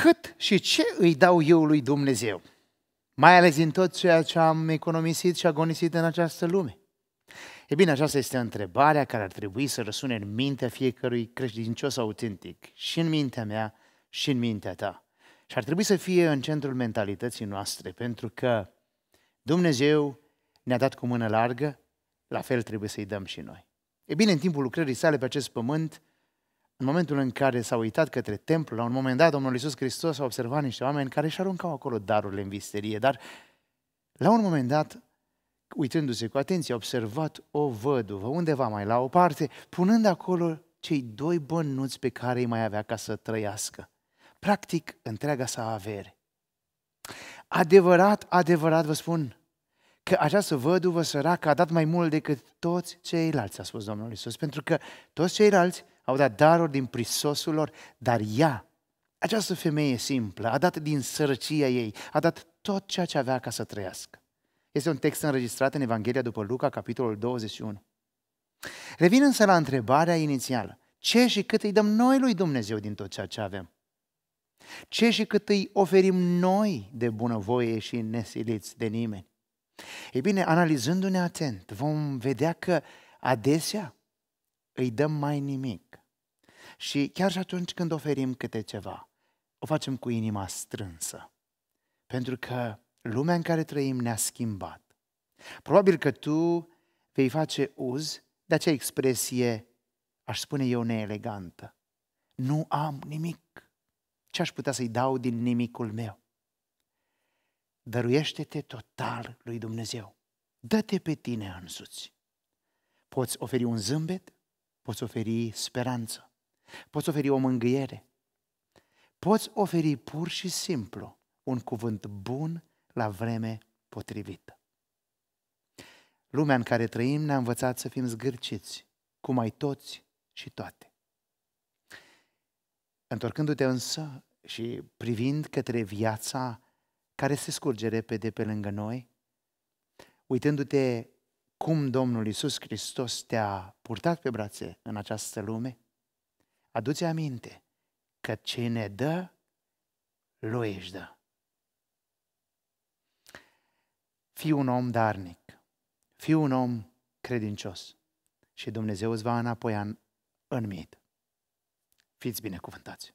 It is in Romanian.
cât și ce îi dau eu lui Dumnezeu, mai ales din tot ceea ce am economisit și agonisit în această lume. E bine, aceasta este întrebarea care ar trebui să răsune în mintea fiecărui creștincios autentic, și în mintea mea, și în mintea ta. Și ar trebui să fie în centrul mentalității noastre, pentru că Dumnezeu ne-a dat cu mână largă, la fel trebuie să-i dăm și noi. E bine, în timpul lucrării sale pe acest pământ, în momentul în care s-a uitat către templu, la un moment dat, Domnul Iisus Hristos a observat niște oameni care își aruncau acolo darurile în visterie, dar la un moment dat, uitându-se cu atenție, a observat o văduvă, undeva mai la o parte, punând acolo cei doi bănuți pe care îi mai avea ca să trăiască. Practic, întreaga sa avere. Adevărat, adevărat vă spun că această văduvă săracă a dat mai mult decât toți ceilalți, a spus Domnul Isus, pentru că toți ceilalți au dat daruri din prisosul lor, dar ea, această femeie simplă, a dat din sărăcia ei, a dat tot ceea ce avea ca să trăiască. Este un text înregistrat în Evanghelia după Luca, capitolul 21. Revin însă la întrebarea inițială. Ce și cât îi dăm noi lui Dumnezeu din tot ceea ce avem? Ce și cât îi oferim noi de bunăvoie și nesiliți de nimeni? Ei bine, analizându-ne atent, vom vedea că adesea îi dăm mai nimic. Și chiar și atunci când oferim câte ceva, o facem cu inima strânsă. Pentru că lumea în care trăim ne-a schimbat. Probabil că tu vei face uz de acea expresie, aș spune eu, neelegantă. Nu am nimic. Ce aș putea să-i dau din nimicul meu? Dăruiește-te total lui Dumnezeu. Dă-te pe tine însuți. Poți oferi un zâmbet, poți oferi speranță, poți oferi o mângâiere, poți oferi pur și simplu un cuvânt bun la vreme potrivită. Lumea în care trăim ne-a învățat să fim zgârciți, cum ai toți și toate. Întorcându-te însă și privind către viața care se scurge repede pe lângă noi, uitându-te cum Domnul Isus Hristos te-a purtat pe brațe în această lume, aduți aminte că cine dă, lui își dă. Fii un om darnic, fii un om credincios și Dumnezeu îți va înapoi în, în mit. Fiți binecuvântați!